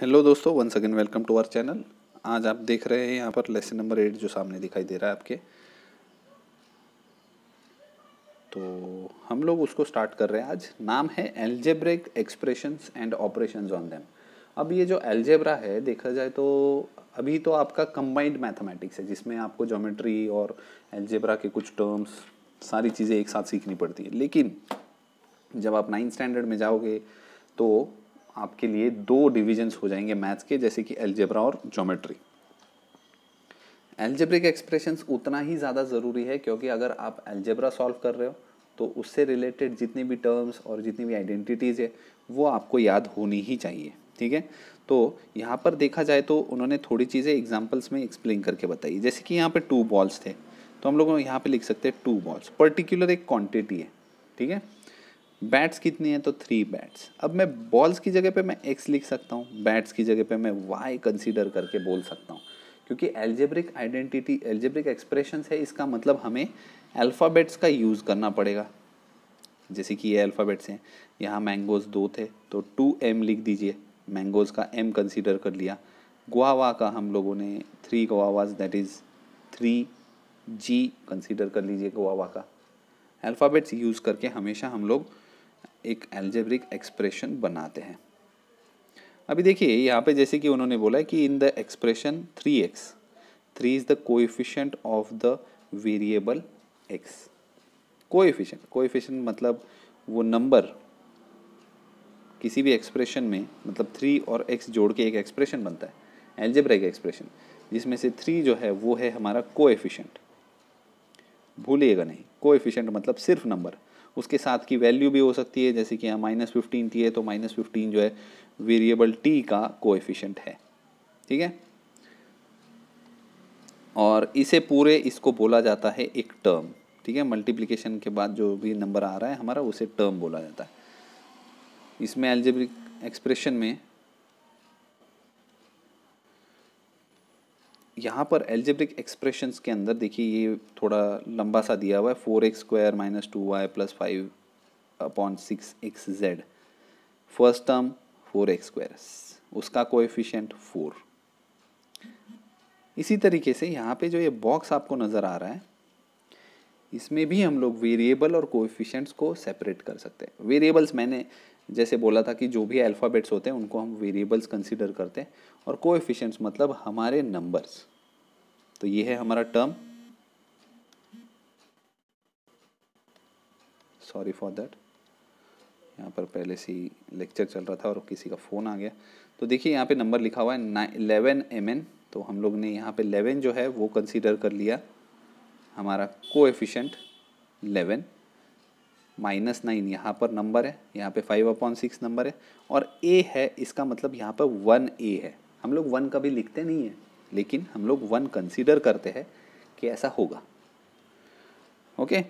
hello दोस्तों one second welcome to our channel आज आप देख रहे हैं यहाँ पर लेसन नंबर एट जो सामने दिखाई दे रहा है आपके तो हम लोग उसको स्टार्ट कर रहे हैं आज नाम है algebraic expressions and operations on them अब ये जो एल्जेब्रा है देखा जाए तो अभी तो आपका कंबाइंड मैथमेटिक्स है जिसमें आपको जोमेट्री और एल्जेब्रा के कुछ टर्म्स सारी चीज़ें एक साथ सीखनी पड़ती है लेकिन जब आप नाइन्थ स्टैंडर्ड में जाओगे तो आपके लिए दो डिविजन्स हो जाएंगे मैथ्स के जैसे कि एल्जेब्रा और जोमेट्री एल्जेब्रिक एक्सप्रेशन उतना ही ज़्यादा ज़रूरी है क्योंकि अगर आप एल्जेब्रा सॉल्व कर रहे हो तो उससे रिलेटेड जितनी भी टर्म्स और जितनी भी आइडेंटिटीज़ है वो आपको याद होनी ही चाहिए ठीक है तो यहाँ पर देखा जाए तो उन्होंने थोड़ी चीज़ें एग्जाम्पल्स में एक्सप्लेन करके बताई जैसे कि यहाँ पे टू बॉल्स थे तो हम लोग यहाँ पे लिख सकते हैं टू बॉल्स पर्टिकुलर एक क्वांटिटी है ठीक है बैट्स कितनी है तो थ्री बैट्स अब मैं बॉल्स की जगह पे मैं एक्स लिख सकता हूँ बैट्स की जगह पे मैं वाई कंसीडर करके बोल सकता हूँ क्योंकि एल्जेब्रिक आइडेंटिटी एल्जेब्रिक एक्सप्रेशंस है इसका मतलब हमें अल्फ़ाबेट्स का यूज़ करना पड़ेगा जैसे कि ये अल्फ़ाबेट्स हैं यहाँ मैंगोज़ दो थे तो टू एम लिख दीजिए मैंगोज़ का एम कंसिडर कर लिया गुआवा का हम लोगों ने three guavas that is three G consider कर लीजिए गुआवा का अल्फ़ाबेट्स यूज़ करके हमेशा हम लोग एक एल्जेब्रिक एक्सप्रेशन बनाते हैं अभी देखिए यहाँ पे जैसे कि उन्होंने बोला है कि in the expression three x three is the coefficient of the variable x coefficient coefficient मतलब वो नंबर किसी भी एक्सप्रेशन में मतलब थ्री और एक्स जोड़ के एक एक्सप्रेशन बनता है एल्जेब्रिक एक्सप्रेशन जिसमें से थ्री जो है वो है हमारा कोएफिशिएंट भूलिएगा नहीं कोएफिशिएंट मतलब सिर्फ नंबर उसके साथ की वैल्यू भी हो सकती है जैसे कि यहाँ माइनस फिफ्टीन थी है तो माइनस फिफ्टीन जो है वेरिएबल टी का कोएफिशिएंट है ठीक है और इसे पूरे इसको बोला जाता है एक टर्म ठीक है मल्टीप्लीकेशन के बाद जो भी नंबर आ रहा है हमारा उसे टर्म बोला जाता है इसमें एल्जेब्रिक एक्सप्रेशन में यहाँ पर एल्जेब्रिक एक्सप्रेशंस के अंदर देखिए ये थोड़ा लंबा सा दिया हुआ है four x square minus two y plus five upon six x z first term four x square उसका कोएफिशिएंट फोर इसी तरीके से यहाँ पे जो ये बॉक्स आपको नज़र आ रहा है इसमें भी हम लोग वेरिएबल और कोएफिशिएंट्स को सेपरेट कर सकते हैं वेरिएबल्स मैंने जैसे बोला था कि जो भी अल्फ़ाबेट्स होते हैं उनको हम वेरिएबल्स कंसिडर करते हैं और कोएफिशिएंट्स मतलब हमारे नंबर्स तो ये है हमारा टर्म सॉरी फॉर दैट यहाँ पर पहले से ही लेक्चर चल रहा था और किसी का फ़ोन आ गया तो देखिए यहाँ पे नंबर लिखा हुआ है इलेवन एम तो हम लोग ने यहाँ पे इलेवन जो है वो कंसीडर कर लिया हमारा को एफिशेंट इलेवन माइनस नाइन यहाँ पर नंबर है यहाँ पे फाइव अपॉन सिक्स नंबर है और ए है इसका मतलब यहाँ पर वन ए है हम लोग वन कभी लिखते नहीं है लेकिन हम लोग वन कंसीडर करते हैं कि ऐसा होगा ओके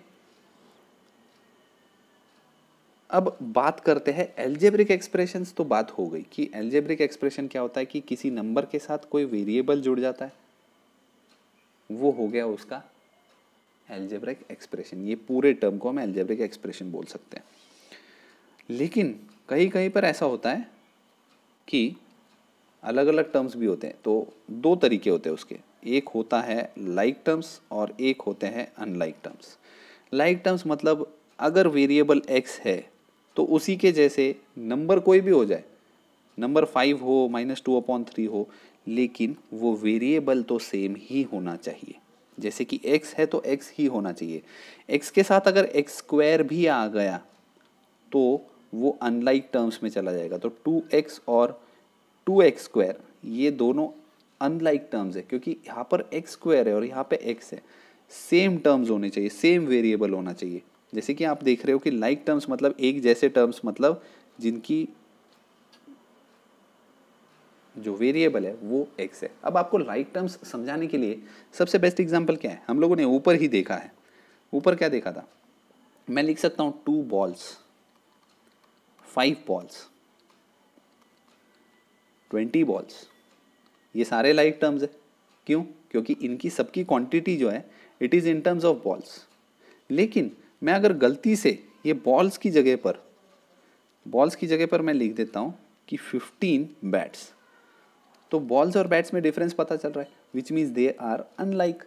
अब बात करते हैं एल्जेब्रिक एक्सप्रेशन तो बात हो गई कि एल्जेब्रिक एक्सप्रेशन क्या होता है कि किसी नंबर के साथ कोई वेरिएबल जुड़ जाता है वो हो गया उसका एल्जेब्रिक एक्सप्रेशन ये पूरे टर्म को हम एल्जेब्रिक एक्सप्रेशन बोल सकते हैं लेकिन कहीं कहीं पर ऐसा होता है कि अलग अलग टर्म्स भी होते हैं तो दो तरीके होते हैं उसके एक होता है लाइक like टर्म्स और एक होते हैं अनलाइक टर्म्स लाइक टर्म्स मतलब अगर वेरिएबल एक्स है तो उसी के जैसे नंबर कोई भी हो जाए नंबर फाइव हो माइनस टू अपॉन थ्री हो लेकिन वो वेरिएबल तो सेम ही होना चाहिए जैसे कि एक्स है तो एक्स ही होना चाहिए एक्स के साथ अगर एक्स स्क्वायर भी आ गया तो वो अनलाइक टर्म्स में चला जाएगा तो टू एक्स और टू एक्स स्क्वायर ये दोनों अनलाइक टर्म्स है क्योंकि यहाँ पर एक्स स्क्वायर है और यहाँ पे एक्स है सेम टर्म्स होने चाहिए सेम वेरिएबल होना चाहिए जैसे कि आप देख रहे हो कि लाइक टर्म्स मतलब एक जैसे टर्म्स मतलब जिनकी जो वेरिएबल है वो एक्स है अब आपको लाइक टर्म्स समझाने के लिए सबसे बेस्ट एग्जाम्पल क्या है हम लोगों ने ऊपर ही देखा है ऊपर क्या देखा था मैं लिख सकता हूँ two balls five balls twenty balls ये सारे लाइक टर्म्स है क्यों क्योंकि इनकी सबकी क्वांटिटी जो है it is in terms of balls लेकिन मैं अगर गलती से ये बॉल्स की जगह पर बॉल्स की जगह पर मैं लिख देता हूँ कि फिफ्टीन बैट्स तो बॉल्स और बैट्स में डिफरेंस पता चल रहा है which means they are unlike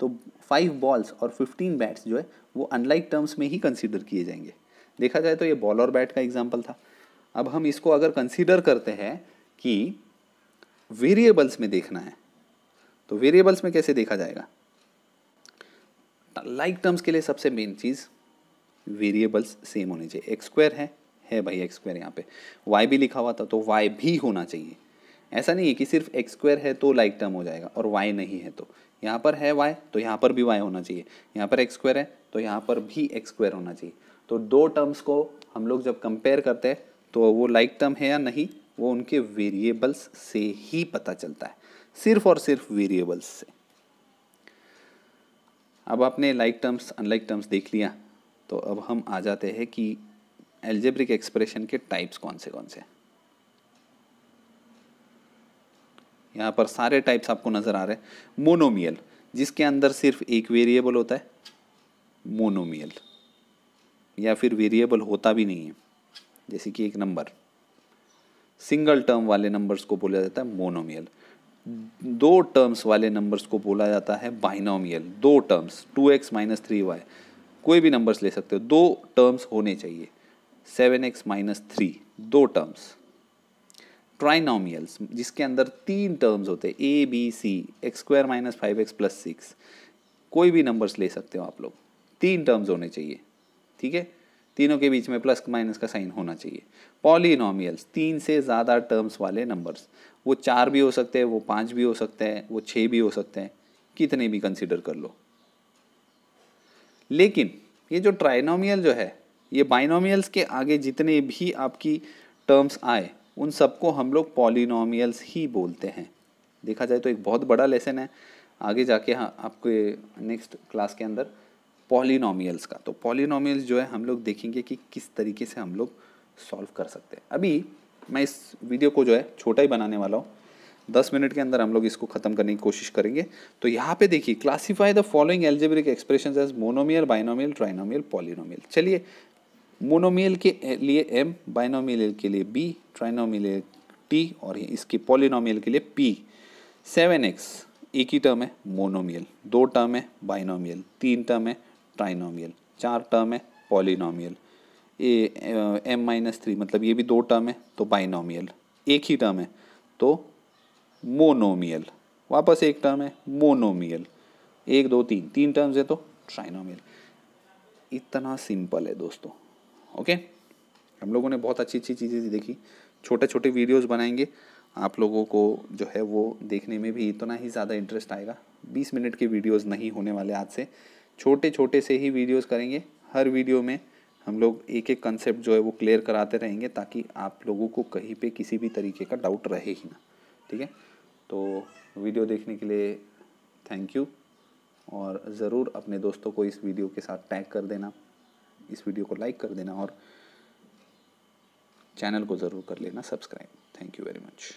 तो फाइव बॉल्स और फिफ्टीन बैट्स जो है वो अनलाइक टर्म्स में ही कंसिडर किए जाएंगे देखा जाए तो ये बॉल और बैट का एग्जाम्पल था अब हम इसको अगर कंसिडर करते हैं कि वेरिएबल्स में देखना है तो वेरिएबल्स में कैसे देखा जाएगा लाइक टर्म्स के लिए सबसे मेन चीज़ वेरिएबल्स सेम होनी चाहिए एक्स स्क्वायर है है भाई एक्स स्क्वायर यहाँ पे वाई भी लिखा हुआ था तो वाई भी होना चाहिए ऐसा नहीं है कि सिर्फ एक्स स्क्वायर है तो लाइक टर्म हो जाएगा और वाई नहीं है तो यहाँ पर है वाई तो यहाँ पर भी वाई होना चाहिए यहाँ पर एक्स स्क्वायर है तो यहाँ पर भी एक्स स्क्वायर होना चाहिए तो दो टर्म्स को हम लोग जब कंपेयर करते हैं तो वो लाइक टर्म है या नहीं वो उनके वेरिएबल्स से ही पता चलता है सिर्फ और सिर्फ वेरिएबल्स से अब आपने लाइक टर्म्स अनलाइक टर्म्स देख लिया तो अब हम आ जाते हैं कि एल्जेब्रिक एक्सप्रेशन के टाइप्स कौन से कौन से यहाँ पर सारे टाइप्स आपको नज़र आ रहे हैं मोनोमियल जिसके अंदर सिर्फ एक वेरिएबल होता है मोनोमियल या फिर वेरिएबल होता भी नहीं है जैसे कि एक नंबर सिंगल टर्म वाले नंबर्स को बोला जाता है मोनोमियल दो टर्म्स वाले नंबर्स को बोला जाता है बाइनोमियल दो terms two x minus three y कोई भी नंबर्स ले सकते हो दो टर्म्स होने चाहिए सेवन एक्स माइनस थ्री दो टर्म्स ट्राइनोमियल्स जिसके अंदर तीन टर्म्स होते हैं A B C x square minus five x plus six कोई भी नंबर्स ले सकते हो आप लोग तीन टर्म्स होने चाहिए ठीक है तीनों के बीच में प्लस माइनस का साइन होना चाहिए पॉलिनोमियल्स तीन से ज़्यादा टर्म्स वाले नंबर्स वो चार भी हो सकते हैं वो पाँच भी हो सकते हैं वो छः भी हो सकते हैं कितने भी कंसिडर कर लो लेकिन ये जो ट्राइनोमियल जो है ये बाइनोमियल्स के आगे जितने भी आपकी टर्म्स आए उन सबको हम लोग पॉलिनोमियल्स ही बोलते हैं देखा जाए तो एक बहुत बड़ा लेसन है आगे जाके हाँ आपके नेक्स्ट क्लास के अंदर पॉलिनोमियल्स का तो पॉलिनोमियल्स जो है हम लोग देखेंगे कि किस तरीके से हम लोग सॉल्व कर सकते हैं अभी मैं इस वीडियो को जो है छोटा ही बनाने वाला हूँ दस मिनट के अंदर हम लोग इसको खत्म करने की कोशिश करेंगे तो यहाँ पे देखिए classify the following algebraic expression as monomial binomial trinomial polynomial चलिए मोनोमियल के लिए एम बाइनोमियल के लिए बी ट्राइनोमियल टी और इसके पॉलिनोमियल के लिए पी सेवन एक्स एक ही टर्म है मोनोमियल दो टर्म है बाइनोमियल तीन टर्म है ट्राइनोमियल चार टर्म है polynomial A M minus three मतलब ये भी दो टर्म है तो बाइनोमियल एक ही टर्म है तो मोनोमियल वापस एक टर्म है मोनोमियल एक दो तीन तीन टर्म्स है तो ट्राइनोमियल इतना सिंपल है दोस्तों ओके हम लोगों ने बहुत अच्छी अच्छी चीज़ें देखी छोटे छोटे वीडियोस बनाएंगे आप लोगों को जो है वो देखने में भी इतना ही ज़्यादा इंटरेस्ट आएगा बीस मिनट के वीडियोज नहीं होने वाले आज से छोटे छोटे से ही वीडियोस करेंगे हर वीडियो में हम लोग एक एक कंसेप्ट जो है वो क्लियर कराते रहेंगे ताकि आप लोगों को कहीं पे किसी भी तरीके का डाउट रहे ही ना ठीक है तो वीडियो देखने के लिए थैंक यू और ज़रूर अपने दोस्तों को इस वीडियो के साथ टैग कर देना इस वीडियो को लाइक कर देना और चैनल को ज़रूर कर लेना subscribe thank you very much